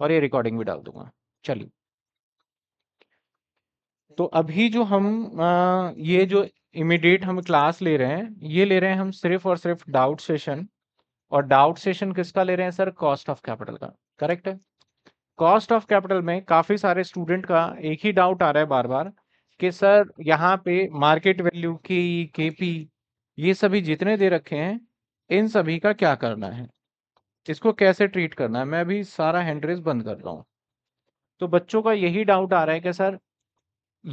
और ये रिकॉर्डिंग भी डाल दूंगा चलिए तो अभी जो हम आ, ये जो इमीडिएट हम क्लास ले रहे हैं ये ले रहे हैं हम सिर्फ और सिर्फ डाउट सेशन और डाउट सेशन किसका ले रहे हैं सर कॉस्ट ऑफ कैपिटल का करेक्ट है कॉस्ट ऑफ कैपिटल में काफी सारे स्टूडेंट का एक ही डाउट आ रहा है बार बार कि सर यहाँ पे मार्केट वैल्यू के ई ये सभी जितने दे रखे हैं इन सभी का क्या करना है इसको कैसे ट्रीट करना है मैं अभी सारा हैंड बंद कर रहा हूँ तो बच्चों का यही डाउट आ रहा है कि सर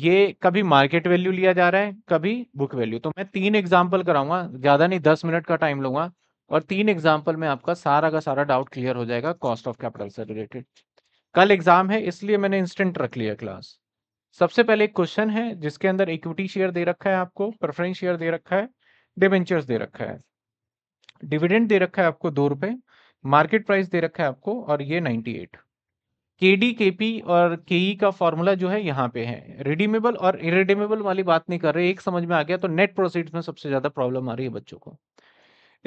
ये कभी मार्केट वैल्यू लिया जा रहा है कभी बुक वैल्यू तो मैं तीन एग्जाम्पल कराऊंगा ज़्यादा नहीं दस मिनट का टाइम लूंगा और तीन एग्जाम्पल में आपका सारा का सारा डाउट क्लियर हो जाएगा कॉस्ट ऑफ कैपिटल से रिलेटेड कल एग्जाम है इसलिए मैंने इंस्टेंट रख लिया क्लास सबसे पहले एक क्वेश्चन है जिसके अंदर इक्विटी शेयर दे रखा है आपको प्रेफरेंस शेयर दे रखा है डिवेंचर्स दे रखा है डिविडेंड दे रखा है आपको दो रुपए मार्केट प्राइस दे रखा है आपको और ये 98 के डी के पी और के ई का फॉर्मूला जो है यहाँ पे है रिडीमेबल और इरेडीमेबल वाली बात नहीं कर रहे एक समझ में आ गया तो नेट प्रोसीड में सबसे ज़्यादा प्रॉब्लम आ रही है बच्चों को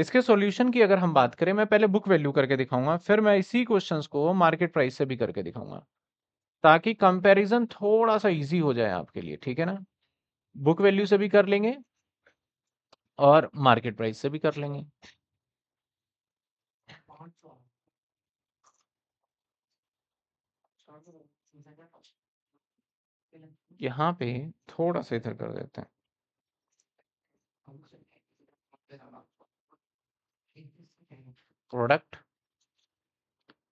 इसके सॉल्यूशन की अगर हम बात करें मैं पहले बुक वैल्यू करके दिखाऊंगा फिर मैं इसी क्वेश्चंस को मार्केट प्राइस से भी करके दिखाऊंगा ताकि कंपैरिजन थोड़ा सा इजी हो जाए आपके लिए ठीक है ना बुक वैल्यू से भी कर लेंगे और मार्केट प्राइस से भी कर लेंगे यहाँ पे थोड़ा सा इधर कर देते हैं प्रोडक्ट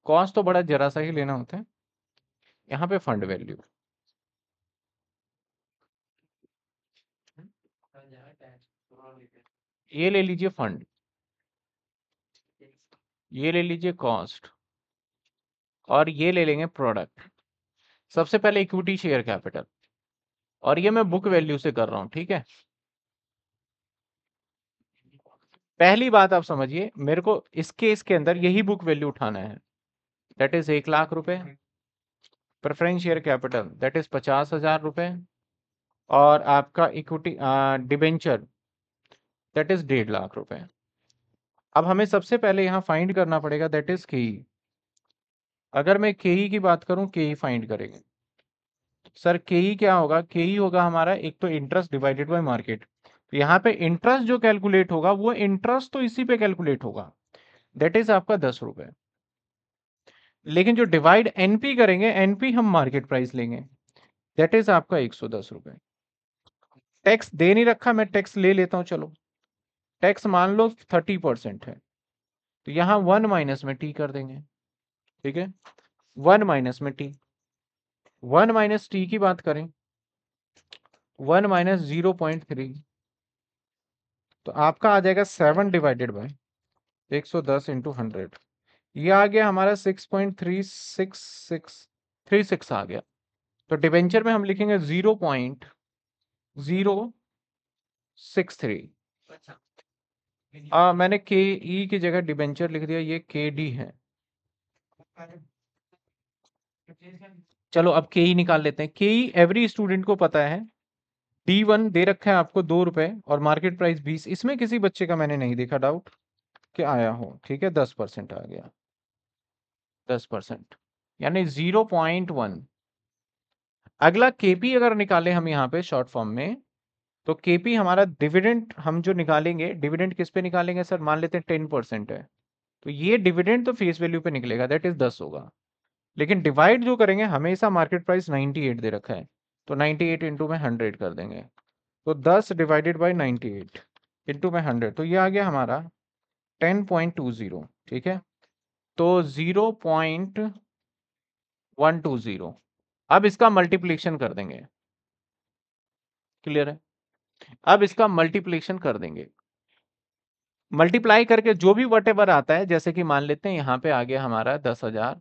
कॉस्ट तो बड़ा जरा सा ही लेना होता है यहाँ पे फंड वैल्यू ये ले लीजिए फंड ये ले लीजिए कॉस्ट और ये ले लेंगे प्रोडक्ट सबसे पहले इक्विटी शेयर कैपिटल और ये मैं बुक वैल्यू से कर रहा हूं ठीक है पहली बात आप समझिए मेरे को इस केस के अंदर यही बुक वैल्यू उठाना है दैट इज एक लाख रुपए preference share capital that is पचास हजार रुपए और आपका इक्विटी डिबेंचर दैट इज डेढ़ लाख रुपए अब हमें सबसे पहले यहां फाइंड करना पड़ेगा दैट इज के अगर मैं के e की बात करूं के फाइंड e करेंगे सर के ही क्या होगा के ही होगा हमारा एक तो इंटरेस्ट डिवाइडेड बाय मार्केट तो यहाँ पे इंटरेस्ट जो कैलकुलेट होगा वो इंटरेस्ट तो इसी पे कैलकुलेट होगा दैट इज आपका दस रुपए लेकिन जो डिवाइड एनपी करेंगे एनपी हम मार्केट प्राइस लेंगे दैट इज आपका एक सौ दस रुपए टैक्स दे नहीं रखा मैं टैक्स ले लेता हूँ चलो टैक्स मान लो थर्टी परसेंट है तो यहाँ वन माइनस में टी कर देंगे ठीक है वन माइनस में टी वन माइनस टी की बात करें one minus zero point three तो आपका आ जाएगा सेवन डिवाइडेड बाय एक सौ दस इंटू हंड्रेड ये आ गया हमारा six point three six six three six आ गया तो डिवेंचर में हम लिखेंगे zero point zero six three अच्छा। आ, मैंने के ई की जगह डिबेंचर लिख दिया ये के डी है चलो अब के ही निकाल लेते हैं के ही एवरी स्टूडेंट को पता है डी वन दे रखा है आपको दो रुपए और मार्केट प्राइस बीस इसमें किसी बच्चे का मैंने नहीं देखा डाउट कि आया हो ठीक है दस परसेंट आ गया दस परसेंट यानी जीरो पॉइंट वन अगला केपी अगर निकाले हम यहाँ पे शॉर्ट फॉर्म में तो केपी हमारा डिविडेंट हम जो निकालेंगे डिविडेंट किस पे निकालेंगे सर मान लेते हैं टेन परसेंट है तो ये डिविडेंड तो फेस वैल्यू पे निकलेगा दैट इज दस होगा लेकिन डिवाइड जो करेंगे हमेशा मार्केट प्राइस 98 दे रखा है तो 98 एट इंटू में हंड्रेड कर देंगे तो 10 डिवाइडेड बाय 98 एट इंटू में हंड्रेड तो ये आ गया हमारा 10.20 ठीक है तो 0.120 अब इसका मल्टीप्लिकेशन कर देंगे क्लियर है अब इसका मल्टीप्लिकेशन कर देंगे मल्टीप्लाई करके जो भी वट आता है जैसे कि मान लेते हैं यहाँ पे आ गया हमारा दस हजार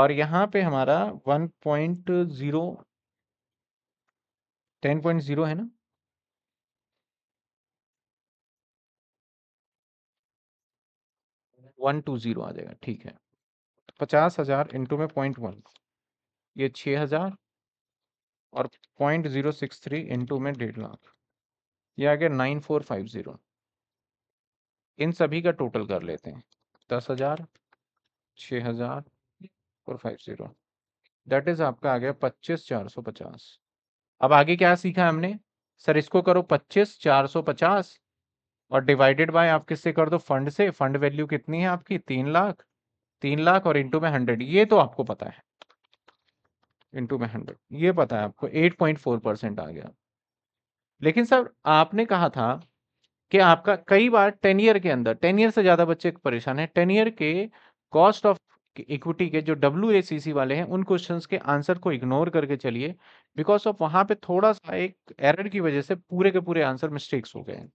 और यहाँ पे हमारा 1.0 10.0 है ना वन टू जीरो आ जाएगा ठीक है तो पचास हजार इंटू में पॉइंट वन ये छः हजार और point zero six three into में डेढ़ लाख ये आ गया नाइन फोर फाइव जीरो इन सभी का टोटल कर लेते हैं दस हजार छः हजार four five zero that is आपका आ गया पच्चीस चार सौ पचास अब आगे क्या सीखा हमने सर इसको करो पच्चीस चार सौ पचास और डिवाइडेड बाय आप किससे कर दो फंड से फंड वैल्यू कितनी है आपकी तीन लाख तीन लाख और इंटू में हंड्रेड ये तो आपको पता है इंटू में हंड्रेड ये पता है आपको एट पॉइंट फोर परसेंट आ गया लेकिन सर आपने कहा था कि आपका कई बार टेन ईयर के अंदर टेन ईयर से ज़्यादा बच्चे परेशान है टेन ईयर के कॉस्ट ऑफ इक्विटी के जो डब्ल्यू वाले हैं उन क्वेश्चन के आंसर को इग्नोर करके चलिए बिकॉज ऑफ वहां पे थोड़ा सा एक एरर की वजह से पूरे के पूरे आंसर मिस्टेक्स हो गए हैं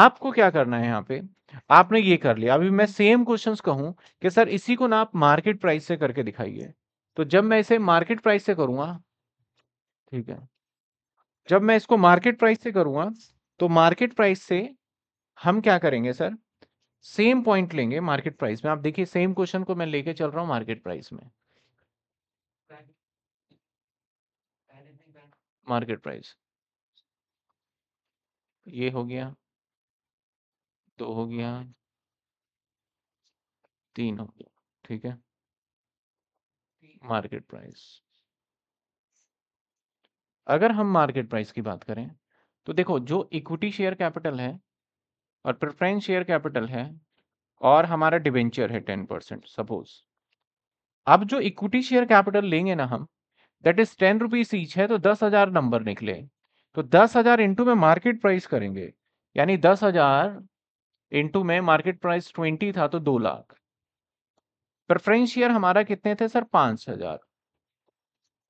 आपको क्या करना है यहाँ पे आपने ये कर लिया अभी मैं सेम क्वेश्चंस कहूँ कि सर इसी को ना आप मार्केट प्राइस से करके दिखाइए तो जब मैं इसे मार्केट प्राइस से करूंगा ठीक है जब मैं इसको मार्केट प्राइस से करूंगा तो मार्केट प्राइस से हम क्या करेंगे सर सेम पॉइंट लेंगे मार्केट प्राइस में आप देखिए सेम क्वेश्चन को मैं लेके चल रहा हूँ मार्केट प्राइस में मार्केट प्राइस ये हो गया दो हो गया तीन हो गया ठीक है मार्केट प्राइस अगर हम मार्केट प्राइस की बात करें तो देखो जो इक्विटी शेयर कैपिटल है और प्रेफरेंस शेयर कैपिटल है और हमारा डिवेंचर है टेन परसेंट सपोज अब जो इक्विटी शेयर कैपिटल लेंगे ना हम that is ten rupees each है तो दस हजार नंबर निकले तो दस हजार इंटू में मार्केट प्राइस करेंगे यानी दस हजार इंटू में मार्केट प्राइस ट्वेंटी था तो दो लाख प्रेफरेंस शेयर हमारा कितने थे सर पांच हजार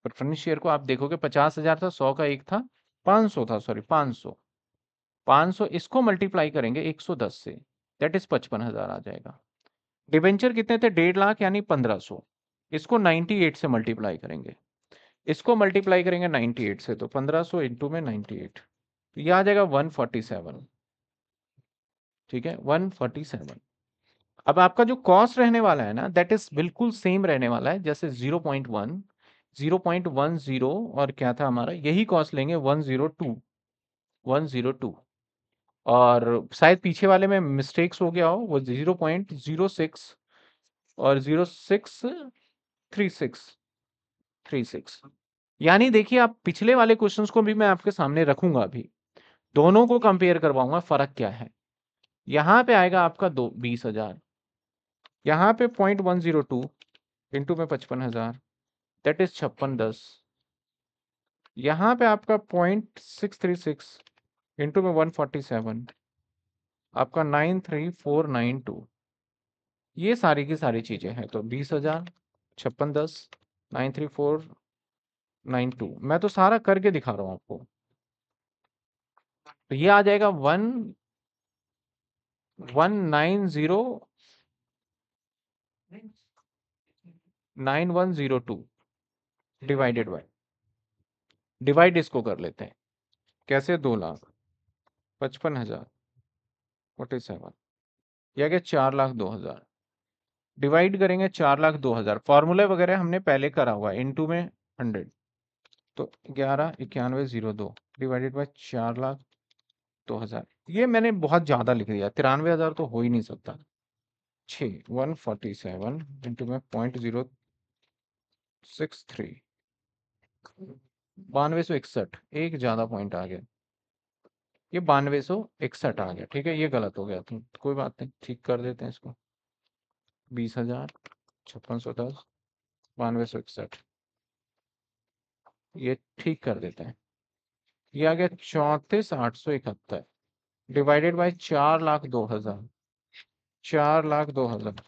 प्रेफरेंस शेयर को आप देखोगे पचास हजार था सौ का एक था पांच सौ था सॉरी पांच सौ 500 इसको मल्टीप्लाई करेंगे 110 से दैट इज पचपन हजार आ जाएगा डिवेंचर कितने थे डेढ़ लाख यानी 1500 इसको 98 से मल्टीप्लाई करेंगे इसको मल्टीप्लाई करेंगे 98 से तो 1500 सौ इंटू में नाइनटी तो ये आ जाएगा 147 ठीक है 147 अब आपका जो कॉस्ट रहने वाला है ना दैट इज बिल्कुल सेम रहने वाला है जैसे 0.1 0.10 और क्या था हमारा यही कॉस्ट लेंगे 102 102 और शायद पीछे वाले में मिस्टेक्स हो गया हो वो जीरो पॉइंट जीरो सिक्स और zero six three six three six यानी देखिए आप पिछले वाले क्वेश्चंस को भी मैं आपके सामने रखूंगा अभी दोनों को कंपेयर करवाऊंगा फर्क क्या है यहाँ पे आएगा आपका दो बीस हजार यहाँ पे point one zero two into में पचपन हजार दैट इज छप्पन दस यहाँ पे आपका point six three six into में वन फोर्टी सेवन आपका nine three four nine two ये सारी की सारी चीज़ें हैं तो बीस हजार छप्पन दस nine three four nine two मैं तो सारा करके दिखा रहा हूं आपको तो ये आ जाएगा one one nine zero nine one zero two divided by divide इसको कर लेते हैं कैसे दो लाख पचपन हजार फोर्टी सेवन या गया चार लाख दो हजार डिवाइड करेंगे चार लाख दो हजार फॉर्मूले वगैरह हमने पहले करा हुआ है इनटू में हंड्रेड तो ग्यारह इक्यानवे जीरो दो डिवाइडेड बाई चार लाख दो हजार ये मैंने बहुत ज्यादा लिख दिया तिरानवे हजार तो हो ही नहीं सकता छ वन फोर्टी सेवन इंटू में पॉइंट जीरो सिक्स थ्री बानवे सौ इकसठ एक ज्यादा पॉइंट आ गया ये बानवे सौ इकसठ आ गया ठीक है ये गलत हो गया तो कोई बात नहीं ठीक कर देते हैं इसको बीस हजार छप्पन सौ दस बानवे सौ इकसठ ये ठीक कर देते हैं ये आ गया चौंतीस आठ सौ इकहत्तर डिवाइडेड बाय चार लाख दो हजार चार लाख दो हजार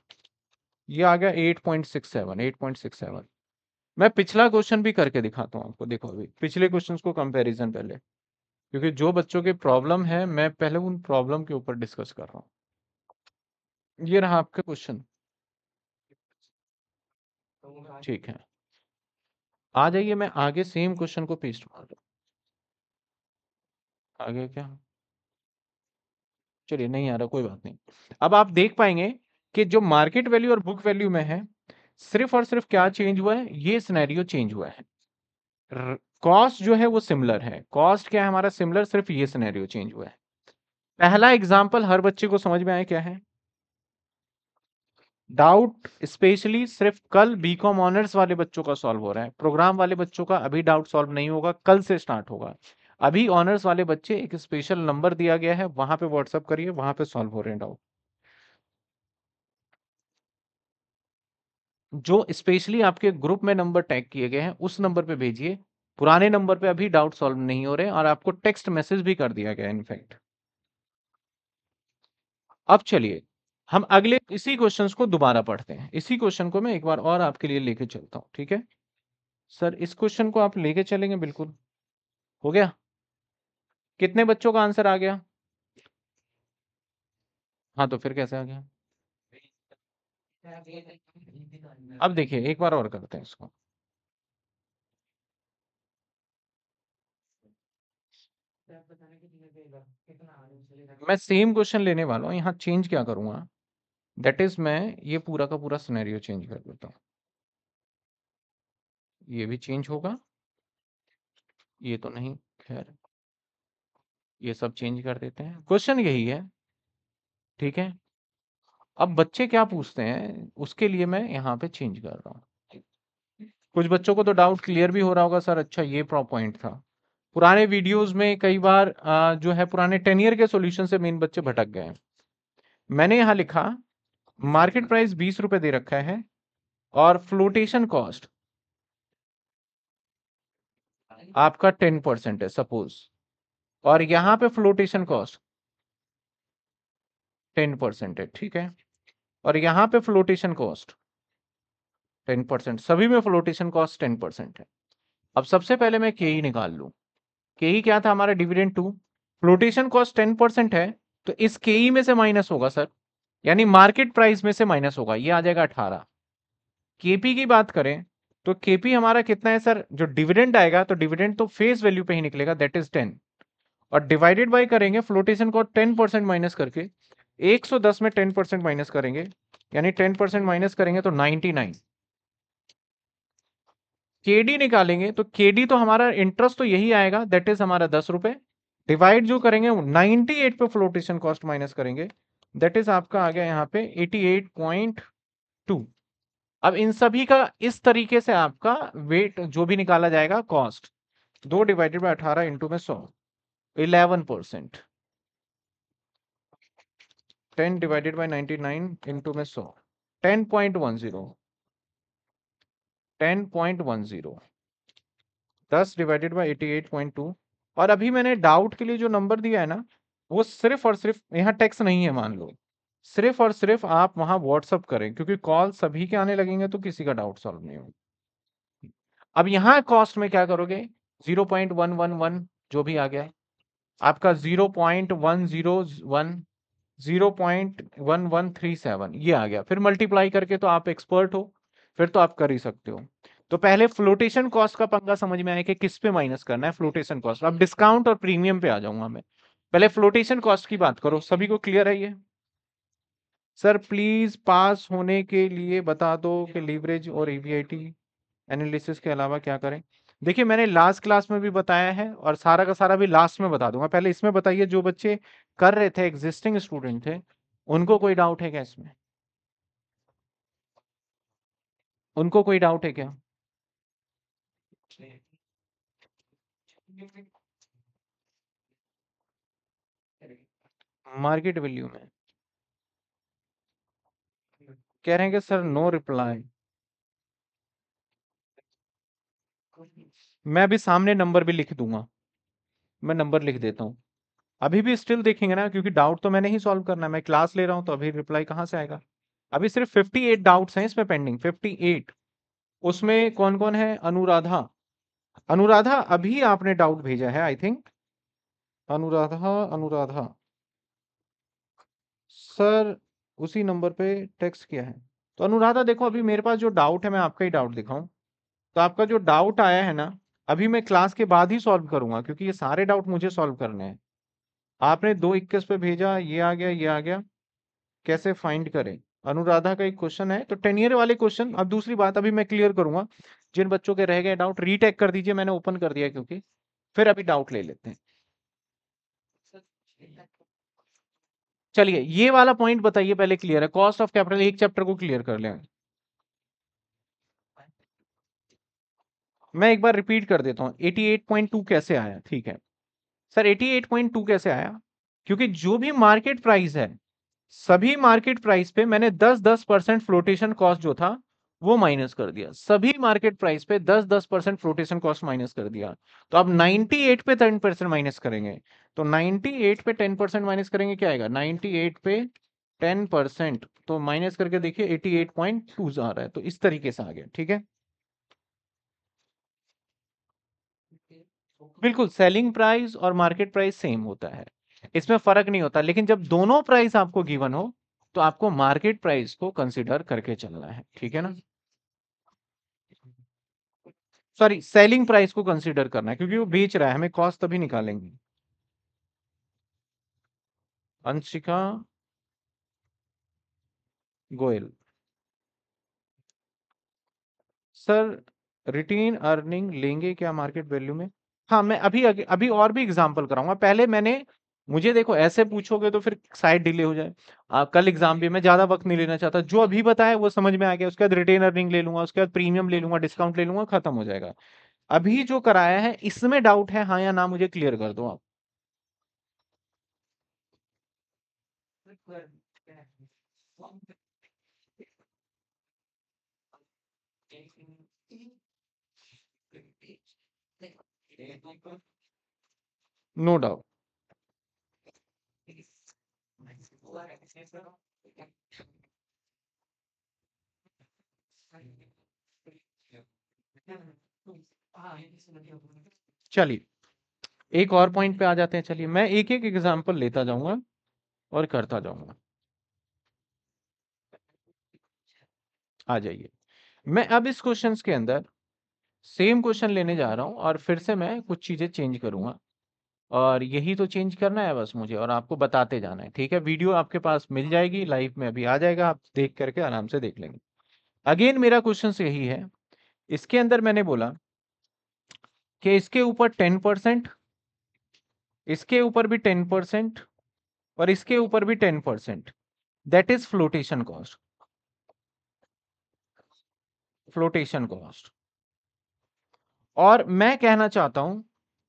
ये आ गया eight point six seven eight point six seven मैं पिछला क्वेश्चन भी करके दिखाता हूँ आपको देखो अभी पिछले क्वेश्चन को कंपेरिजन पहले क्योंकि जो बच्चों के प्रॉब्लम है मैं पहले उन प्रॉब्लम के ऊपर डिस्कस कर रहा हूँ ये रहा आपका क्वेश्चन ठीक है आ जाइए मैं आगे सेम क्वेश्चन को पेस्ट मार दू आगे क्या चलिए नहीं आ रहा कोई बात नहीं अब आप देख पाएंगे कि जो मार्केट वैल्यू और बुक वैल्यू में है सिर्फ और सिर्फ क्या चेंज हुआ है ये स्नैरियो चेंज हुआ है कॉस्ट जो है वो सिमिलर है कॉस्ट क्या है हमारा सिमिलर सिर्फ ये सिनेरियो चेंज हुआ है पहला एग्जाम्पल हर बच्चे को समझ में आया क्या है डाउट स्पेशली सिर्फ कल बीकॉम ऑनर्स वाले बच्चों का सॉल्व हो रहा है प्रोग्राम वाले बच्चों का अभी डाउट सॉल्व नहीं होगा कल से स्टार्ट होगा अभी ऑनर्स वाले बच्चे एक स्पेशल नंबर दिया गया है वहां पे व्हाट्सअप करिए वहां पे सॉल्व हो रहे हैं डाउट जो स्पेशली आपके ग्रुप में नंबर टैग किए गए हैं उस नंबर पे भेजिए पुराने नंबर पे अभी डाउट सॉल्व नहीं हो रहे और आपको टेक्स्ट मैसेज भी कर दिया गया इनफैक्ट अब चलिए हम अगले इसी क्वेश्चंस को दोबारा पढ़ते हैं इसी क्वेश्चन को मैं एक बार और आपके लिए लेके चलता हूँ ठीक है सर इस क्वेश्चन को आप लेके चलेंगे बिल्कुल हो गया कितने बच्चों का आंसर आ गया हाँ तो फिर कैसे आ गया अब देखिए एक बार और करते हैं इसको मैं सेम क्वेश्चन लेने वाला हूँ यहाँ चेंज क्या करूँगा दैट इज मैं ये पूरा का पूरा सिनेरियो चेंज कर देता हूँ ये भी चेंज होगा ये तो नहीं खैर ये सब चेंज कर देते हैं क्वेश्चन यही है ठीक है अब बच्चे क्या पूछते हैं उसके लिए मैं यहाँ पे चेंज कर रहा हूँ कुछ बच्चों को तो डाउट क्लियर भी हो रहा होगा सर अच्छा ये प्रॉ पॉइंट था पुराने वीडियोस में कई बार जो है पुराने टेन ईयर के सॉल्यूशन से मेन बच्चे भटक गए मैंने यहां लिखा मार्केट प्राइस बीस रुपए दे रखा है और फ्लोटेशन कॉस्ट आपका टेन परसेंट है सपोज और यहाँ पे फ्लोटेशन कॉस्ट टेन परसेंट है ठीक है और यहां पे फ्लोटेशन कॉस्ट टेन परसेंट सभी में फ्लोटेशन कॉस्ट टेन परसेंट है अब सबसे पहले मैं के ही निकाल लू के क्या था हमारा dividend to flotation cost ten percent है तो इस के ई में से माइनस होगा सर यानी मार्केट प्राइस में से माइनस होगा ये आ जाएगा अठारह के पी की बात करें तो के पी हमारा कितना है सर जो डिविडेंड आएगा तो डिविडेंड तो फेस वैल्यू पे ही निकलेगा दैट इज टेन और डिवाइडेड बाई करेंगे flotation cost ten percent minus करके एक सौ दस में टेन परसेंट माइनस करेंगे यानी टेन परसेंट माइनस करेंगे तो नाइनटी नाइन के डी निकालेंगे तो के डी तो हमारा इंटरेस्ट तो यही आएगा दैट इज हमारा दस रुपए डिवाइड जो करेंगे नाइनटी एट पे फ्लोटेशन कॉस्ट माइनस करेंगे दैट इज आपका आ गया यहाँ पे एटी एट पॉइंट टू अब इन सभी का इस तरीके से आपका वेट जो भी निकाला जाएगा कॉस्ट दो डिवाइडेड बाय अठारह इंटू में सौ eleven percent ten divided by ninety nine into में सौ ten point one zero ten point one zero दस divided by eighty eight point two और अभी मैंने डाउट के लिए जो नंबर दिया है ना वो सिर्फ और सिर्फ यहाँ टैक्स नहीं है मान लो सिर्फ और सिर्फ आप वहां व्हाट्सअप करें क्योंकि कॉल सभी के आने लगेंगे तो किसी का डाउट सॉल्व नहीं होगा अब यहाँ कॉस्ट में क्या करोगे zero point one one one जो भी आ गया है आपका zero point one zero one zero point one one three seven ये आ गया फिर मल्टीप्लाई करके तो आप एक्सपर्ट हो फिर तो आप कर ही सकते हो तो पहले फ्लोटेशन कॉस्ट का पंगा समझ में आया कि किस पे माइनस करना है फ्लोटेशन कॉस्ट अब डिस्काउंट और प्रीमियम पे आ जाऊंगा मैं पहले फ्लोटेशन कॉस्ट की बात करो सभी को क्लियर है ये सर प्लीज पास होने के लिए बता दो कि लीवरेज और ईवीआईटी एनालिसिस के अलावा क्या करें देखिए मैंने लास्ट क्लास में भी बताया है और सारा का सारा भी लास्ट में बता दूंगा पहले इसमें बताइए जो बच्चे कर रहे थे एग्जिस्टिंग स्टूडेंट थे उनको कोई डाउट है क्या इसमें उनको कोई डाउट है क्या मार्केट वैल्यू में कह रहे हैं कि सर नो रिप्लाई मैं अभी सामने नंबर भी लिख दूंगा मैं नंबर लिख देता हूं अभी भी स्टिल देखेंगे ना क्योंकि डाउट तो मैंने ही सॉल्व करना है मैं क्लास ले रहा हूं तो अभी रिप्लाई कहां से आएगा अभी सिर्फ 58 डाउट्स हैं इसमें पेंडिंग 58 उसमें कौन कौन है अनुराधा अनुराधा अभी आपने डाउट भेजा है I think Anuradha Anuradha sir उसी नंबर पे टेक्स्ट किया है तो अनुराधा देखो अभी मेरे पास जो डाउट है मैं आपका ही डाउट दिखाऊं तो आपका जो डाउट आया है ना अभी मैं क्लास के बाद ही सॉल्व करूंगा क्योंकि ये सारे डाउट मुझे सॉल्व करने हैं आपने दो इक्कीस पे भेजा ये आ गया ये आ गया कैसे फाइंड करें अनुराधा का एक क्वेश्चन है तो टेन ईयर वाले क्वेश्चन अब दूसरी बात अभी मैं क्लियर करूंगा जिन बच्चों के रह गए डाउट रीटेक कर दीजिए मैंने ओपन कर दिया क्योंकि फिर अभी डाउट ले लेते हैं चलिए ये वाला पॉइंट बताइए पहले क्लियर है कॉस्ट ऑफ कैपिटल एक चैप्टर को क्लियर कर लें मैं एक बार रिपीट कर देता हूँ 88.2 कैसे आया ठीक है सर 88.2 कैसे आया क्योंकि जो भी मार्केट प्राइस है सभी मार्केट प्राइस पे मैंने 10-10 परसेंट फ्लोटेशन कॉस्ट जो था वो माइनस कर दिया सभी मार्केट प्राइस पे 10-10 परसेंट फ्लोटेशन कॉस्ट माइनस कर दिया तो अब 98 पे 10 परसेंट माइनस करेंगे तो 98 पे 10 परसेंट माइनस करेंगे क्या आएगा 98 पे 10 परसेंट तो माइनस करके देखिए 88.2 जा रहा है तो इस तरीके से आ गया ठीक है बिल्कुल सेलिंग प्राइस और मार्केट प्राइस सेम होता है इसमें फर्क नहीं होता लेकिन जब दोनों प्राइस आपको गिवन हो तो आपको मार्केट प्राइस को कंसिडर करके चलना है ठीक है ना सॉरी सेलिंग प्राइस को कंसिडर करना है क्योंकि वो बेच रहा है हमें कॉस्ट तभी निकालेंगे Anshika Goyal sir retain earning लेंगे क्या मार्केट वैल्यू में हाँ मैं अभी अभी और भी एग्जांपल कराऊंगा पहले मैंने मुझे देखो ऐसे पूछोगे तो फिर साइड डिले हो जाए आ, कल एग्जाम भी मैं ज्यादा वक्त नहीं लेना चाहता जो अभी बताया वो समझ में आ गया उसके बाद रिटेन अर्निंग ले लूंगा उसके बाद प्रीमियम ले लूंगा डिस्काउंट ले लूंगा खत्म हो जाएगा अभी जो कराया है इसमें डाउट है हाँ या ना मुझे क्लियर कर दो आप नो no डाउट चलिए एक और पॉइंट पे आ जाते हैं चलिए मैं एक एक एग्जांपल लेता जाऊंगा और करता जाऊंगा आ जाइए मैं अब इस क्वेश्चन के अंदर सेम क्वेश्चन लेने जा रहा हूं और फिर से मैं कुछ चीजें चेंज करूंगा और यही तो चेंज करना है बस मुझे और आपको बताते जाना है, ठीक है? वीडियो आपके पास मिल जाएगी, लाइव में अभी आ जाएगा, आप देख करके आराम से देख लेंगे। अगेन मेरा क्वेश्चन यही है, इसके अंदर मैंने बोला कि इसके ऊपर टेन परसेंट इसके ऊपर भी टेन परसेंट और इसके ऊपर भी ten percent that is flotation cost. Flotation cost. और मैं कहना चाहता हूं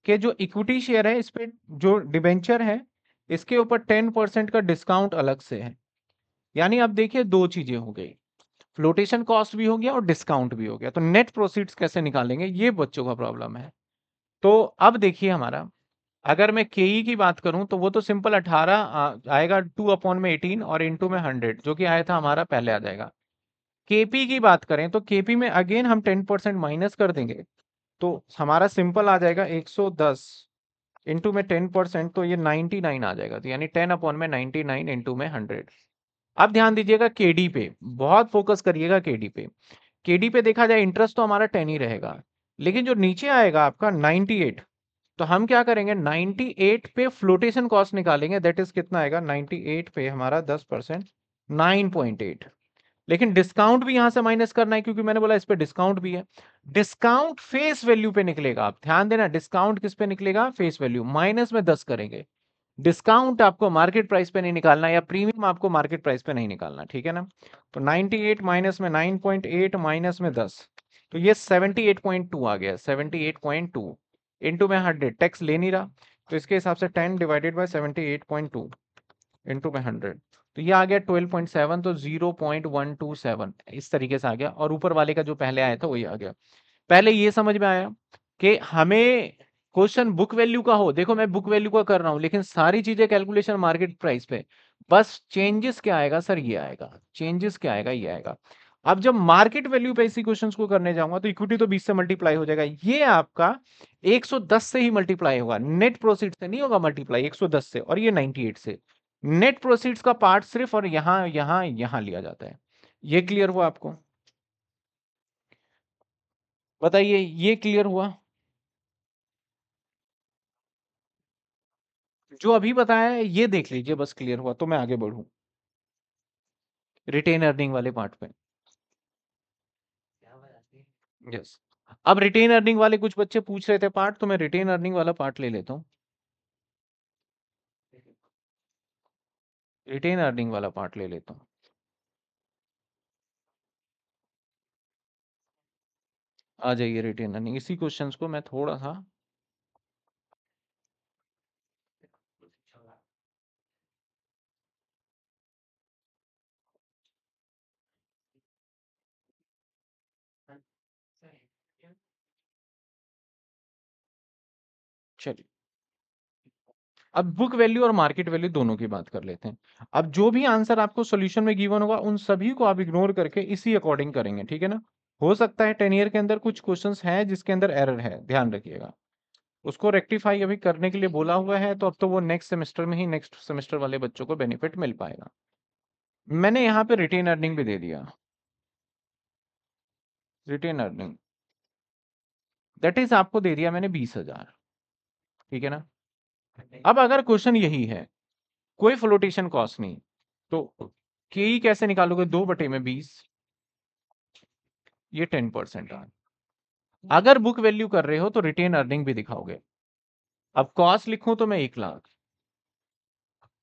के जो इक्विटी शेयर है इस पर जो डिबेंचर है इसके ऊपर टेन परसेंट का डिस्काउंट अलग से है यानी आप देखिए दो चीजें हो गई फ्लोटेशन कॉस्ट भी हो गया और डिस्काउंट भी हो गया तो नेट प्रोसीड्स कैसे निकालेंगे ये बच्चों का प्रॉब्लम है तो अब देखिए हमारा अगर मैं के e की बात करूं तो वो तो सिंपल अठारह आएगा टू अपॉन में एटीन और इनटू में हंड्रेड जो कि आया था हमारा पहले आ जाएगा केपी की बात करें तो केपी में अगेन हम टेन परसेंट माइनस कर देंगे तो हमारा सिंपल आ जाएगा 110 सौ दस इंटू में टेन परसेंट तो ये 99 आ जाएगा तो यानी 10 अपॉन में 99 नाइन इंटू में हंड्रेड अब ध्यान दीजिएगा केडी पे बहुत फोकस करिएगा केडी पे केडी पे देखा जाए इंटरेस्ट तो हमारा 10 ही रहेगा लेकिन जो नीचे आएगा आपका 98 तो हम क्या करेंगे 98 पे फ्लोटेशन कॉस्ट निकालेंगे दैट इज कितना आएगा एट पे हमारा दस परसेंट नाइन पॉइंट एट लेकिन डिस्काउंट भी यहां से माइनस करना है क्योंकि मैंने बोला इस पर डिस्काउंट भी है डिस्काउंट फेस वैल्यू पे निकलेगा आप ध्यान देना डिस्काउंट किस पे निकलेगा फेस वैल्यू माइनस में दस करेंगे डिस्काउंट आपको मार्केट प्राइस पे नहीं निकालना या प्रीमियम आपको मार्केट प्राइस पे नहीं निकालना ठीक है ना तो 98 माइनस में 9.8 माइनस में 10 तो ये 78.2 आ गया 78.2 इनटू में हंड्रेड टैक्स ले नहीं रहा तो इसके हिसाब से 10 डिवाइडेड बाय 78.2 टू में हंड्रेड तो ये आ गया 12.7 तो 0.127 इस तरीके से आ गया और ऊपर वाले का जो पहले आया था वही आ गया पहले ये समझ में आया कि हमें क्वेश्चन बुक वैल्यू का हो देखो मैं बुक वैल्यू का कर रहा हूं लेकिन सारी चीजें कैलकुलेशन मार्केट प्राइस पे बस चेंजेस क्या आएगा सर ये आएगा चेंजेस क्या आएगा ये आएगा अब जब मार्केट वैल्यू पे इसी क्वेश्चंस को करने जाऊंगा तो इक्विटी तो 20 से मल्टीप्लाई हो जाएगा ये आपका 110 से ही मल्टीप्लाई होगा नेट प्रोसिट से नहीं होगा मल्टीप्लाई 110 से और ये 98 से नेट प्रोसीड्स का पार्ट सिर्फ और यहां यहां यहां लिया जाता है ये क्लियर हुआ आपको बताइए ये क्लियर हुआ जो अभी बताया है ये देख लीजिए बस क्लियर हुआ तो मैं आगे बढ़ू रिटेन अर्निंग वाले पार्ट पे यस अब रिटेन अर्निंग वाले कुछ बच्चे पूछ रहे थे पार्ट तो मैं रिटेन अर्निंग वाला पार्ट ले लेता हूँ रिटेन अर्निंग वाला पार्ट ले लेता हूँ आ जाइए रिटेन अर्निंग इसी क्वेश्चंस को मैं थोड़ा सा चलिए अब बुक वैल्यू और मार्केट वैल्यू दोनों की बात कर लेते हैं अब जो भी आंसर आपको सोल्यूशन में गिवन होगा उन सभी को आप इग्नोर करके इसी अकॉर्डिंग करेंगे ठीक है ना हो सकता है टेन ईयर के अंदर कुछ क्वेश्चन हैं जिसके अंदर एरर है ध्यान रखिएगा उसको रेक्टिफाई अभी करने के लिए बोला हुआ है तो अब तो वो नेक्स्ट सेमेस्टर में ही नेक्स्ट सेमेस्टर वाले बच्चों को बेनिफिट मिल पाएगा मैंने यहाँ पे रिटेन अर्निंग भी दे दिया रिटेन अर्निंग दैट इज आपको दे दिया मैंने बीस हजार ठीक है ना अब अगर क्वेश्चन यही है कोई फ्लोटेशन कॉस्ट नहीं तो के कैसे निकालोगे दो बटे में बीस ये टेन परसेंट आ अगर बुक वैल्यू कर रहे हो तो रिटेन अर्निंग भी दिखाओगे अब कॉस्ट लिखू तो मैं एक लाख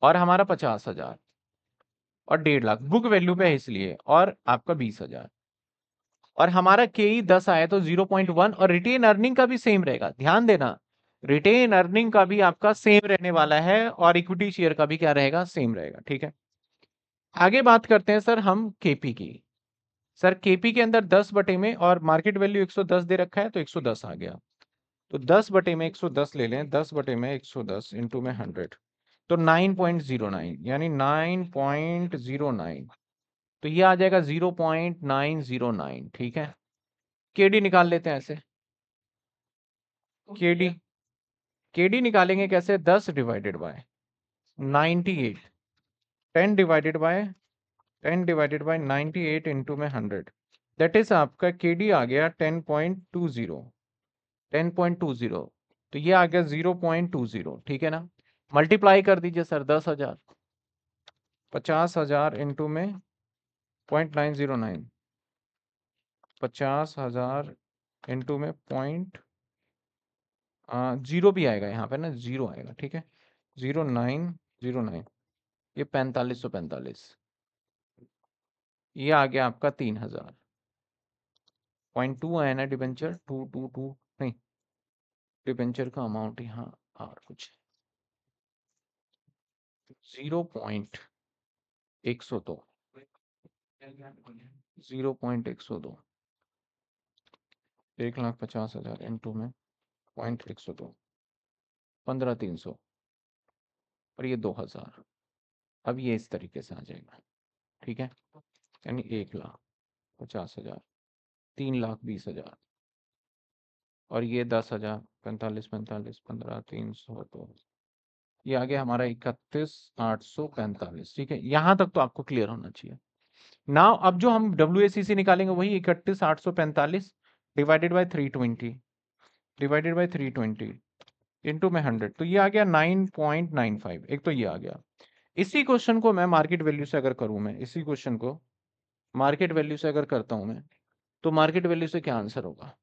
और हमारा पचास हजार और डेढ़ लाख बुक वैल्यू पे है इसलिए और आपका बीस हजार और हमारा के ई दस आया तो जीरो पॉइंट वन और रिटेन अर्निंग का भी सेम रहेगा ध्यान देना रिटेन अर्निंग का भी आपका सेम रहने वाला है और इक्विटी शेयर का भी क्या रहेगा सेम रहेगा ठीक है आगे बात करते हैं सर हम केपी की सर केपी के अंदर 10 बटे में और मार्केट वैल्यू 110 दे रखा है तो 110 आ गया तो 10 बटे में 110 ले लें 10 बटे में 110 इंटू में हंड्रेड तो 9.09 यानी 9.09 तो ये आ जाएगा 0.909 ठीक है केडी निकाल लेते हैं ऐसे केडी के डी निकालेंगे कैसे दस divided by ninety eight ten divided by ten divided by ninety eight into में हंड्रेड दैट इज आपका के डी आ गया ten point two zero ten point two zero तो ये आ गया जीरो पॉइंट टू जीरो ठीक है ना मल्टीप्लाई कर दीजिए सर दस हजार पचास हजार इंटू में पॉइंट नाइन जीरो नाइन पचास हजार इंटू में पॉइंट आ, जीरो भी आएगा यहाँ पे ना जीरो आएगा ठीक है जीरो नाइन जीरो नाइन ये पैंतालीस सौ पैंतालीस ये आ गया आपका तीन हजार पॉइंट टू आया ना डिपेंचर टू टू टू नहीं डिपेंचर का अमाउंट यहाँ और कुछ जीरो पॉइंट एक सौ दो जीरो पॉइंट एक सौ दो एक लाख पचास हजार इंटू में पॉइंट एक सौ दो पंद्रह तीन सौ और ये दो हजार अब ये इस तरीके से आ जाएगा ठीक है यानी एक लाख पचास हजार तीन लाख बीस हजार और ये दस हजार पैंतालीस पैंतालीस पंद्रह तीन सौ दो तो ये आ गया हमारा इकतीस आठ सौ पैंतालीस ठीक है यहां तक तो आपको क्लियर होना चाहिए नाउ अब जो हम डब्ल्यू निकालेंगे वही इकतीस आठ सौ पैंतालीस divided by three twenty divided by three twenty into में हंड्रेड तो ये आ गया नाइन पॉइंट नाइन फाइव एक तो ये आ गया इसी क्वेश्चन को मैं मार्केट वैल्यू से अगर करूँ मैं इसी क्वेश्चन को मार्केट वैल्यू से अगर करता हूँ मैं तो मार्केट वैल्यू से क्या आंसर होगा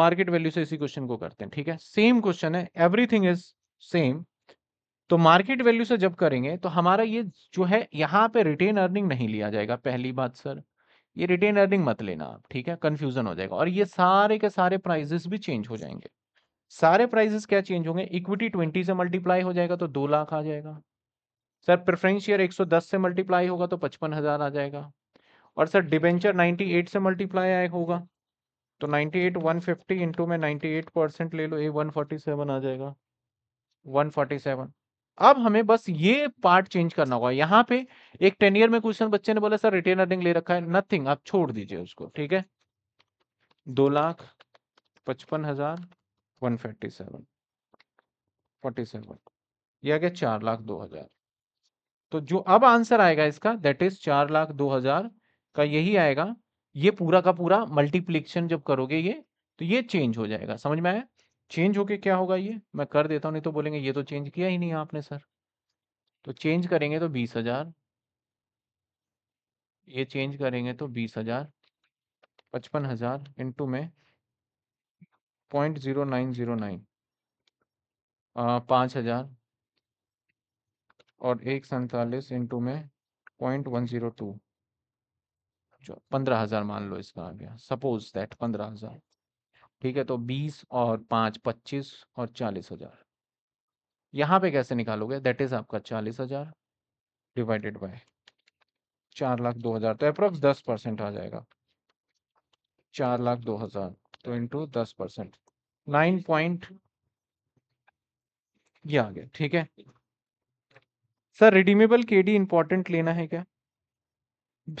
मार्केट वैल्यू से इसी क्वेश्चन को करते हैं ठीक है सेम क्वेश्चन है एवरीथिंग इज सेम तो मार्केट वैल्यू से जब करेंगे तो हमारा ये जो है यहाँ पे रिटेन अर्निंग नहीं लिया जाएगा पहली बात सर ये रिटेन अर्निंग मत लेना आप ठीक है कन्फ्यूजन हो जाएगा और ये सारे के सारे प्राइजेस भी चेंज हो जाएंगे सारे प्राइजेस क्या चेंज होंगे इक्विटी ट्वेंटी से मल्टीप्लाई हो जाएगा तो दो लाख आ जाएगा सर प्रेफरेंस शेयर दस से मल्टीप्लाई होगा तो पचपन हजार आ जाएगा और सर डिबेंचर एट से मल्टीप्लाई आए होगा तो 98 एट वन फिफ्टी इंटू में नाइन्टी ले लो ए वन फोर्टी सेवन आ जाएगा वन फोर्टी सेवन अब हमें बस ये पार्ट चेंज करना होगा यहाँ पे एक टेन ईयर में क्वेश्चन बच्चे ने बोला सर रिटेन अर्निंग ले रखा है नथिंग आप छोड़ दीजिए उसको ठीक है दो लाख पचपन हजार one fifty seven forty seven यह क्या चार लाख दो हजार तो जो अब आंसर आएगा इसका दैट इज चार लाख दो हजार का यही आएगा ये पूरा का पूरा मल्टीप्लीकेशन जब करोगे ये तो ये चेंज हो जाएगा समझ में आया चेंज होके क्या होगा ये मैं कर देता हूँ नहीं तो बोलेंगे ये तो चेंज किया ही नहीं आपने सर तो चेंज करेंगे तो बीस हजार ये चेंज करेंगे तो बीस हजार पचपन हजार इंटू में point zero nine zero nine पाँच हजार और एक सैतालीस इंटू में पॉइंट वन जीरो टू पंद्रह हजार मान लो इसका आ गया सपोज दैट पंद्रह हजार ठीक है तो बीस और पांच पच्चीस और चालीस हजार यहाँ पे कैसे निकालोगे दैट इज आपका चालीस हजार डिवाइडेड बाय चार लाख दो हजार तो अप्रोक्स दस परसेंट आ जाएगा चार लाख दो हजार तो इंटू दस परसेंट नाइन पॉइंट ये आ गया ठीक है सर रिडीमेबल केडी इंपॉर्टेंट लेना है क्या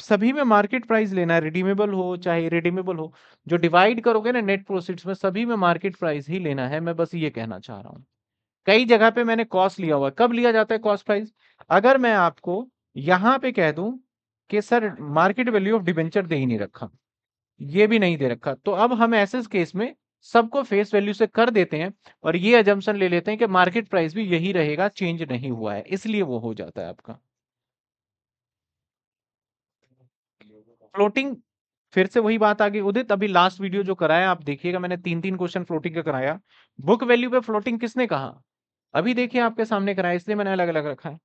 सभी में मार्केट प्राइस लेना है रिडीमेबल हो चाहे रिडीमेबल हो जो डिवाइड करोगे ना नेट प्रोसीड्स में सभी में मार्केट प्राइस ही लेना है मैं बस ये कहना चाह रहा हूँ कई जगह पे मैंने कॉस्ट लिया हुआ है कब लिया जाता है कॉस्ट प्राइस अगर मैं आपको यहाँ पे कह दूं कि sir market value of debenture दे ही नहीं रखा ये भी नहीं दे रखा तो अब हम ऐसे केस में सबको फेस वैल्यू से कर देते हैं और ये एजम्पन ले लेते हैं कि मार्केट प्राइस भी यही रहेगा चेंज नहीं हुआ है इसलिए वो हो जाता है आपका फ्लोटिंग फिर से वही बात आ गई उदित अभी लास्ट वीडियो जो कराया आप देखिएगा मैंने तीन तीन क्वेश्चन फ्लोटिंग का कराया बुक वैल्यू पे फ्लोटिंग किसने कहा अभी देखिए आपके सामने कराया इसलिए मैंने अलग अलग रखा है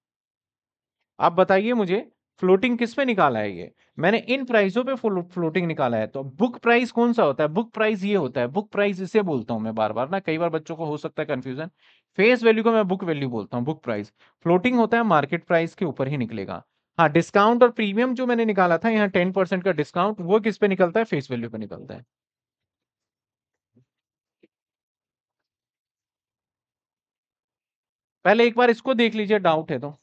आप बताइए मुझे फ्लोटिंग किस पे निकाला है ये मैंने इन प्राइसों पे फ्लोटिंग निकाला है तो बुक प्राइस कौन सा होता है बुक प्राइस ये होता है बुक प्राइस इसे बोलता हूं मैं बार बार ना कई बार बच्चों को हो सकता है कंफ्यूजन फेस वैल्यू को मैं बुक वैल्यू बोलता हूँ बुक प्राइस फ्लोटिंग होता है मार्केट प्राइस के ऊपर ही निकलेगा हाँ डिस्काउंट और प्रीमियम जो मैंने निकाला था यहाँ टेन परसेंट का डिस्काउंट वो किस पे निकलता है फेस वैल्यू पे निकलता है पहले एक बार इसको देख लीजिए डाउट है तो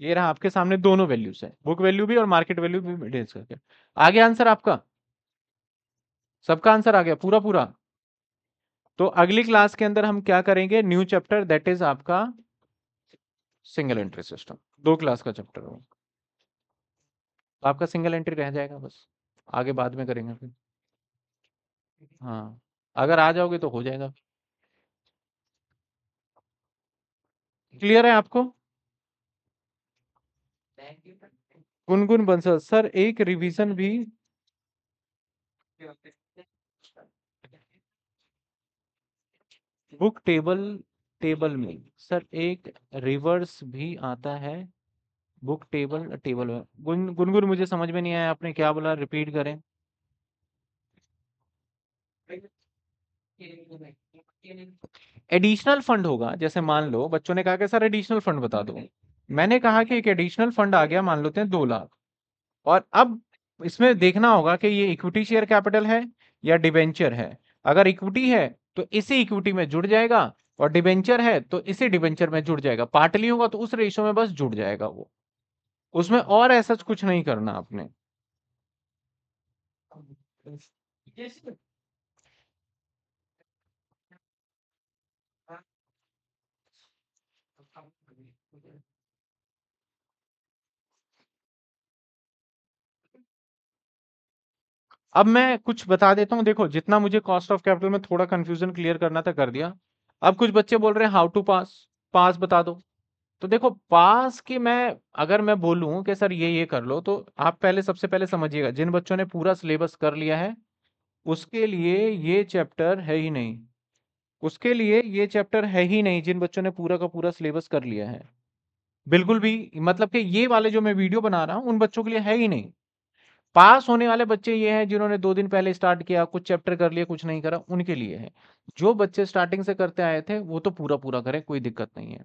ये रहा आपके सामने दोनों वैल्यूज है बुक वैल्यू भी और मार्केट वैल्यू भी मेंटेन्स करके आगे आंसर आपका सबका आंसर आ गया पूरा पूरा तो अगली क्लास के अंदर हम क्या करेंगे न्यू चैप्टर दैट इज आपका सिंगल एंट्री सिस्टम दो क्लास का चैप्टर हो तो आपका सिंगल एंट्री रह जाएगा बस आगे बाद में करेंगे फिर हाँ अगर आ जाओगे तो हो जाएगा क्लियर है आपको गुनगुन बंसल सर एक रिवीजन भी बुक टेबल टेबल में सर एक रिवर्स भी आता है बुक टेबल टेबल में गुनगुन गुन, मुझे समझ में नहीं आया आपने क्या बोला रिपीट करें एडिशनल फंड होगा जैसे मान लो बच्चों ने कहा कि सर एडिशनल फंड बता दो मैंने कहा कि एक एडिशनल फंड आ गया मान लेते हैं दो लाख और अब इसमें देखना होगा कि ये इक्विटी शेयर कैपिटल है या डिवेंचर है अगर इक्विटी है तो इसी इक्विटी में जुड़ जाएगा और डिबेंचर है तो इसी डिबेंचर में जुड़ जाएगा पार्टली होगा तो उस रेशो में बस जुड़ जाएगा वो उसमें और ऐसा कुछ नहीं करना आपने अब मैं कुछ बता देता हूं देखो जितना मुझे कॉस्ट ऑफ कैपिटल में थोड़ा कंफ्यूजन क्लियर करना था कर दिया अब कुछ बच्चे बोल रहे हैं हाउ टू पास पास बता दो तो देखो पास की मैं अगर मैं बोलूं कि सर ये ये कर लो तो आप पहले सबसे पहले समझिएगा जिन बच्चों ने पूरा सिलेबस कर लिया है उसके लिए ये चैप्टर है ही नहीं उसके लिए ये चैप्टर है ही नहीं जिन बच्चों ने पूरा का पूरा सिलेबस कर लिया है बिल्कुल भी मतलब कि ये वाले जो मैं वीडियो बना रहा हूँ उन बच्चों के लिए है ही नहीं पास होने वाले बच्चे ये हैं जिन्होंने दो दिन पहले स्टार्ट किया कुछ चैप्टर कर लिए कुछ नहीं करा उनके लिए है जो बच्चे स्टार्टिंग से करते आए थे वो तो पूरा पूरा करें कोई दिक्कत नहीं है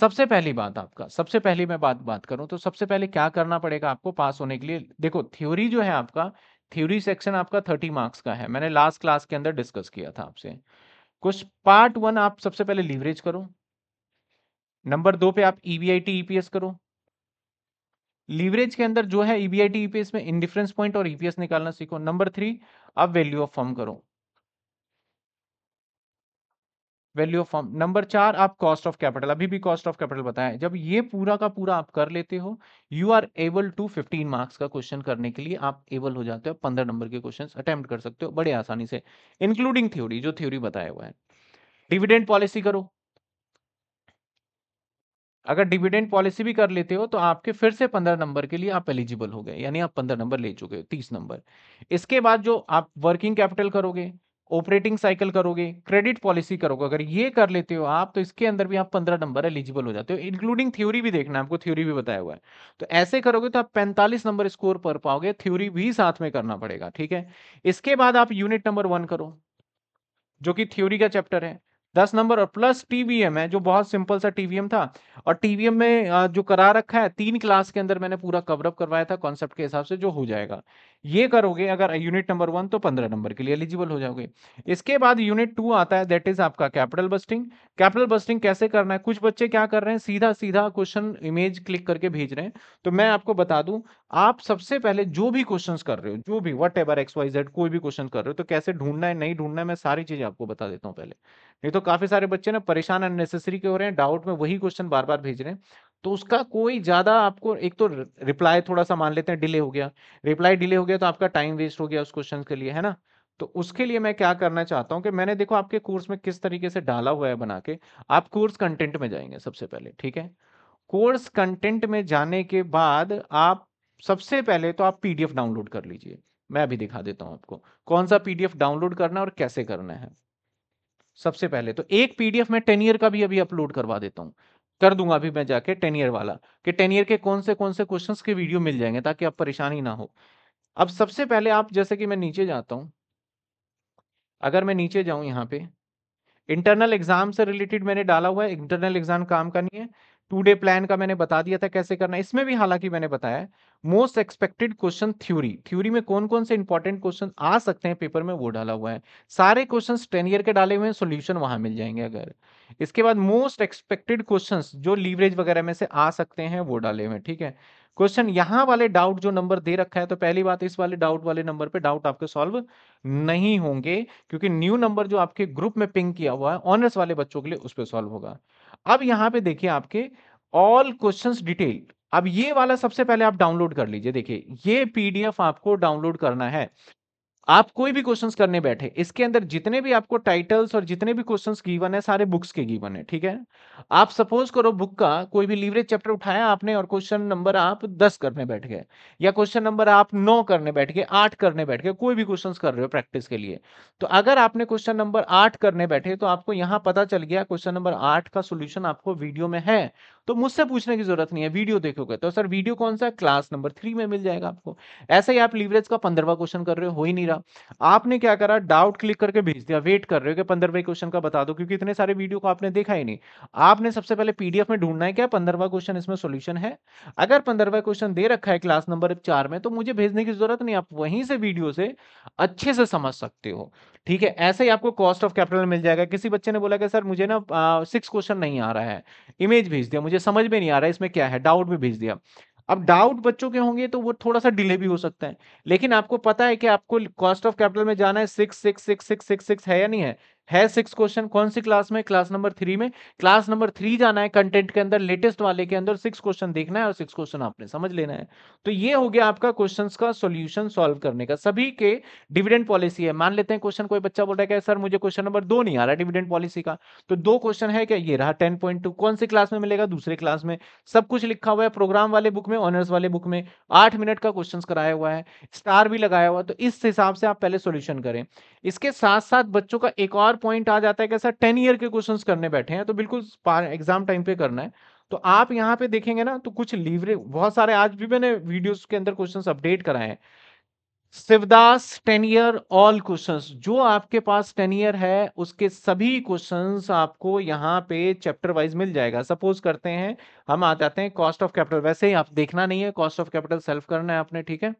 सबसे पहली बात आपका सबसे पहली मैं बात बात करूं तो सबसे पहले क्या करना पड़ेगा आपको पास होने के लिए देखो थ्योरी जो है आपका थ्योरी सेक्शन आपका थर्टी मार्क्स का है मैंने लास्ट क्लास के अंदर डिस्कस किया था आपसे कुछ पार्ट वन आप सबसे पहले लीवरेज करो नंबर दो पे आप ईवीआईटी e ईपीएस e करो लीवरेज के अंदर जो है ईबीआईटी e ईपीएस e में इंडिफरेंस पॉइंट और ईपीएस e निकालना सीखो नंबर थ्री अब वैल्यू ऑफ फॉर्म करो वैल्यू ऑफ फॉर्म नंबर चार आप कॉस्ट ऑफ कैपिटल अभी भी कॉस्ट ऑफ कैपिटल बताया जब ये पूरा का पूरा आप कर लेते हो you are able to 15 marks का क्वेश्चन करने के लिए आप एबल हो जाते हो पंद्रह नंबर के क्वेश्चन अटेम्प्ट कर सकते हो बड़े आसानी से इंक्लूडिंग थ्योरी जो थ्योरी बताया हुआ है डिविडेंड पॉलिसी करो अगर डिविडेंड पॉलिसी भी कर लेते हो तो आपके फिर से पंद्रह नंबर के लिए आप एलिजिबल हो गए यानी आप पंद्रह नंबर ले चुके हो तीस नंबर इसके बाद जो आप वर्किंग कैपिटल करोगे ऑपरेटिंग साइकिल करोगे क्रेडिट पॉलिसी करोगे अगर ये कर लेते हो आप तो इसके अंदर भी आप पंद्रह नंबर एलिजिबल हो जाते हो इंक्लूडिंग थ्योरी भी देखना आपको थ्योरी भी बताया हुआ है तो ऐसे करोगे तो आप पैंतालीस नंबर स्कोर पर पाओगे थ्योरी भी साथ में करना पड़ेगा ठीक है इसके बाद आप यूनिट नंबर वन करो जो कि थ्योरी का चैप्टर है दस नंबर और प्लस टीवीएम है जो बहुत सिंपल सा टीवीएम था और टीवीएम में जो करा रखा है तीन क्लास के अंदर मैंने पूरा कवरअप करवाया था कॉन्सेप्ट के हिसाब से जो हो जाएगा ये करोगे अगर यूनिट नंबर वन तो पंद्रह नंबर के लिए एलिजिबल हो जाओगे इसके बाद यूनिट टू आता है दैट इज आपका कैपिटल बस्टिंग कैपिटल बस्टिंग कैसे करना है कुछ बच्चे क्या कर रहे हैं सीधा सीधा क्वेश्चन इमेज क्लिक करके भेज रहे हैं तो मैं आपको बता दूं आप सबसे पहले जो भी क्वेश्चन कर रहे हो जो भी whatever X Y Z कोई भी क्वेश्चन कर रहे हो तो कैसे ढूंढना है नहीं ढूंढना है मैं सारी चीजें आपको बता देता हूँ पहले नहीं तो काफी सारे बच्चे ना परेशान अननेसेसरी के हो रहे हैं डाउट में वही क्वेश्चन बार बार भेज रहे हैं तो उसका कोई ज्यादा आपको एक तो रिप्लाई थोड़ा सा मान लेते हैं डिले हो गया रिप्लाई डिले हो गया तो आपका टाइम वेस्ट हो गया उस क्वेश्चन के लिए है ना तो उसके लिए मैं क्या करना चाहता हूँ कि मैंने देखो आपके कोर्स में किस तरीके से डाला हुआ है बना के आप कोर्स कंटेंट में जाएंगे सबसे पहले ठीक है कोर्स कंटेंट में जाने के बाद आप सबसे पहले तो आप पीडीएफ डाउनलोड कर लीजिए मैं अभी दिखा देता हूँ आपको कौन सा पीडीएफ डाउनलोड करना है और कैसे करना है सबसे पहले तो एक पीडीएफ में टेन ईयर का भी अभी अपलोड करवा देता हूँ कर दूंगा अभी मैं जाके टेन ईयर वाला कि टेन ईयर के कौन से कौन से क्वेश्चंस के वीडियो मिल जाएंगे ताकि आप परेशानी ना हो अब सबसे पहले आप जैसे कि मैं नीचे जाता हूँ अगर मैं नीचे जाऊँ यहाँ पे इंटरनल एग्जाम से रिलेटेड मैंने डाला हुआ है इंटरनल एग्जाम काम का नहीं है टू डे प्लान का मैंने बता दिया था कैसे करना इसमें भी हालांकि मैंने बताया most expected question theory theory में कौन कौन से इंपॉर्टेंट क्वेश्चन आ सकते हैं पेपर में वो डाला हुआ है सारे क्वेश्चन टेन ईयर के डाले हुए हैं सोल्यूशन वहां मिल जाएंगे अगर इसके बाद मोस्ट एक्सपेक्टेड क्वेश्चन जो लीवरेज वगैरह में से आ सकते हैं वो डाले हुए हैं ठीक है क्वेश्चन यहाँ वाले डाउट जो नंबर दे रखा है तो पहली बात इस वाले डाउट वाले नंबर पे डाउट आपके सॉल्व नहीं होंगे क्योंकि न्यू नंबर जो आपके ग्रुप में पिंग किया हुआ है ऑनर्स वाले बच्चों के लिए उस पर सॉल्व होगा अब यहां पे देखिए आपके ऑल क्वेश्चंस डिटेल अब ये वाला सबसे पहले आप डाउनलोड कर लीजिए देखिए ये पीडीएफ आपको डाउनलोड करना है आप कोई भी क्वेश्चंस करने बैठे इसके अंदर जितने भी आपको टाइटल्स और जितने भी क्वेश्चंस गिवन है सारे बुक्स के गिवन है ठीक है आप सपोज करो बुक का कोई भी लीवरेज चैप्टर उठाया आपने और क्वेश्चन नंबर आप दस करने बैठ गए या क्वेश्चन नंबर आप नौ करने बैठ गए आठ करने बैठ गए कोई भी क्वेश्चन कर रहे हो प्रैक्टिस के लिए तो अगर आपने क्वेश्चन नंबर आठ करने बैठे तो आपको यहाँ पता चल गया क्वेश्चन नंबर आठ का सोल्यूशन आपको वीडियो में है तो मुझसे पूछने की जरूरत नहीं है वीडियो देखोगे तो सर वीडियो कौन सा क्लास नंबर थ्री में मिल जाएगा आपको ऐसे ही आप लीवरेज का पंद्रवा क्वेश्चन कर रहे हो ही नहीं दिया आपने क्या करा डाउट क्लिक करके भेज दिया वेट कर रहे हो कि पंद्रहवें क्वेश्चन का बता दो क्योंकि इतने सारे वीडियो को आपने देखा ही नहीं आपने सबसे पहले पीडीएफ में ढूंढना है क्या पंद्रहवा क्वेश्चन इसमें सोल्यूशन है अगर पंद्रहवा क्वेश्चन दे रखा है क्लास नंबर चार में तो मुझे भेजने की जरूरत नहीं आप वहीं से वीडियो से अच्छे से समझ सकते हो ठीक है ऐसे ही आपको कॉस्ट ऑफ कैपिटल मिल जाएगा किसी बच्चे ने बोला कि सर मुझे ना सिक्स क्वेश्चन नहीं आ रहा है इमेज भेज दिया मुझे समझ में नहीं आ रहा है इसमें क्या है डाउट भी भेज दिया अब डाउट बच्चों के होंगे तो वो थोड़ा सा डिले भी हो सकता है लेकिन आपको पता है कि आपको कॉस्ट ऑफ कैपिटल में जाना है six six six six six six है या नहीं है है सिक्स क्वेश्चन कौन सी क्लास में क्लास नंबर थ्री में क्लास नंबर थ्री जाना है कंटेंट के अंदर लेटेस्ट वाले के अंदर सिक्स क्वेश्चन देखना है और सिक्स क्वेश्चन आपने समझ लेना है तो ये हो गया आपका क्वेश्चन का सोल्यूशन सॉल्व करने का सभी के डिविडेंड पॉलिसी है मान लेते हैं क्वेश्चन कोई बच्चा बोल रहा है सर मुझे क्वेश्चन नंबर दो नहीं आ रहा डिविडेंड पॉलिसी का तो दो क्वेश्चन है क्या ये रहा टेन पॉइंट टू कौन सी क्लास में मिलेगा दूसरे क्लास में सब कुछ लिखा हुआ है प्रोग्राम वाले बुक में ऑनर्स वाले बुक में आठ मिनट का क्वेश्चन कराया हुआ है स्टार भी लगाया हुआ तो इस हिसाब से आप पहले सोल्यूशन करें इसके साथ साथ बच्चों का एक और बार पॉइंट आ जाता है कैसा टेन ईयर के क्वेश्चंस करने बैठे हैं तो बिल्कुल एग्जाम टाइम पे करना है तो आप यहाँ पे देखेंगे ना तो कुछ लीवरेज बहुत सारे आज भी मैंने वीडियोस के अंदर क्वेश्चंस अपडेट कराए हैं Shivdas ten year all questions जो आपके पास टेन ईयर है उसके सभी क्वेश्चंस आपको यहाँ पे चैप्टर वाइज मिल जाएगा सपोज करते हैं हम आ जाते हैं कॉस्ट ऑफ कैपिटल वैसे ही आप देखना नहीं है कॉस्ट ऑफ कैपिटल सेल्फ करना है आपने ठीक है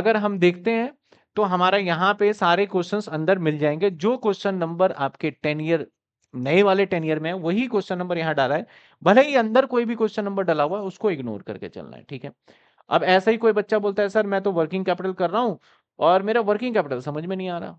अगर हम देखते हैं तो हमारा यहाँ पे सारे क्वेश्चंस अंदर मिल जाएंगे जो क्वेश्चन नंबर आपके टेन ईयर नए वाले टेन ईयर में है वही क्वेश्चन नंबर यहाँ डाला है भले ही अंदर कोई भी क्वेश्चन नंबर डाला हुआ है उसको इग्नोर करके चलना है ठीक है अब ऐसा ही कोई बच्चा बोलता है सर मैं तो वर्किंग कैपिटल कर रहा हूँ और मेरा वर्किंग कैपिटल समझ में नहीं आ रहा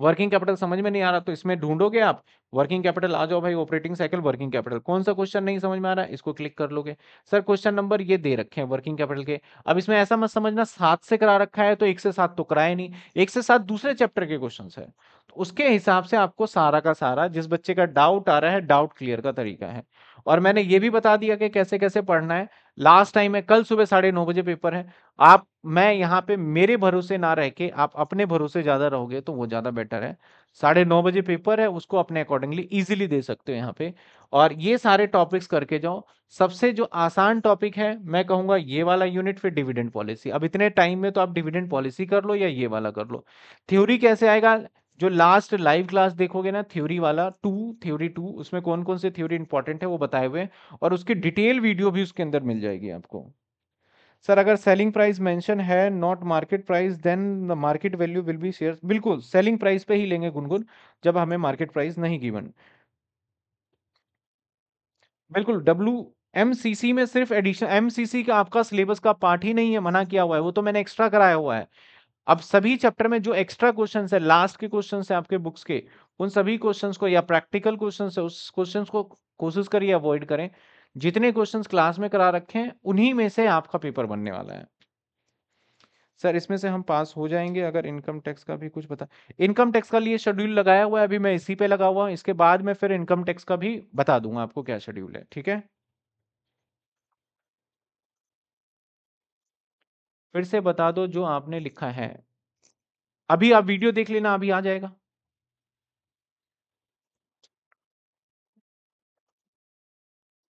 वर्किंग कैपिटल समझ में नहीं आ रहा तो इसमें ढूंढोगे आप वर्किंग कैपिटल आ जाओ भाई ऑपरेटिंग साइकिल वर्किंग कैपिटल कौन सा क्वेश्चन नहीं समझ में आ रहा इसको क्लिक कर लोगे सर क्वेश्चन नंबर ये दे रखे हैं वर्किंग कैपिटल के अब इसमें ऐसा मत समझना सात से करा रखा है तो एक से सात तो कराए नहीं एक से सात दूसरे चैप्टर के क्वेश्चन है तो उसके हिसाब से आपको सारा का सारा जिस बच्चे का डाउट आ रहा है डाउट क्लियर का तरीका है और मैंने ये भी बता दिया कि कैसे कैसे पढ़ना है लास्ट टाइम है कल सुबह साढ़े नौ बजे पेपर है आप मैं यहाँ पे मेरे भरोसे ना रह के आप अपने भरोसे ज़्यादा रहोगे तो वो ज़्यादा बेटर है साढ़े नौ बजे पेपर है उसको अपने अकॉर्डिंगली ईजिली दे सकते हो यहाँ पे और ये सारे टॉपिक्स करके जाओ सबसे जो आसान टॉपिक है मैं कहूँगा ये वाला यूनिट फिर डिविडेंड पॉलिसी अब इतने टाइम में तो आप डिविडेंड पॉलिसी कर लो या ये वाला कर लो थ्योरी कैसे आएगा जो लास्ट लाइव क्लास देखोगे ना थ्योरी वाला टू थ्योरी टू उसमें कौन कौन से थ्योरी इंपॉर्टेंट है वो बताए हुए और उसकी डिटेल वीडियो भी उसके अंदर मिल जाएगी आपको सर अगर सेलिंग प्राइस मेंशन है not market price then the market value will be share बिल्कुल सेलिंग प्राइस पे ही लेंगे गुनगुन जब हमें मार्केट प्राइस नहीं गिवन बिल्कुल डब्ल्यू एम में सिर्फ एडिशन एम का आपका सिलेबस का पार्ट ही नहीं है मना किया हुआ है वो तो मैंने एक्स्ट्रा कराया हुआ है अब सभी चैप्टर में जो एक्स्ट्रा क्वेश्चन है लास्ट के क्वेश्चन है आपके बुक्स के उन सभी क्वेश्चन को या प्रैक्टिकल क्वेश्चन है उस क्वेश्चन को कोशिश करिए अवॉइड करें जितने क्वेश्चन क्लास में करा रखे हैं उन्हीं में से आपका पेपर बनने वाला है सर इसमें से हम पास हो जाएंगे अगर इनकम टैक्स का भी कुछ बता इनकम टैक्स का लिए शेड्यूल लगाया हुआ है अभी मैं इसी पे लगा हुआ हूँ इसके बाद मैं फिर इनकम टैक्स का भी बता दूंगा आपको क्या शेड्यूल है ठीक है फिर से बता दो जो आपने लिखा है अभी आप वीडियो देख लेना अभी आ जाएगा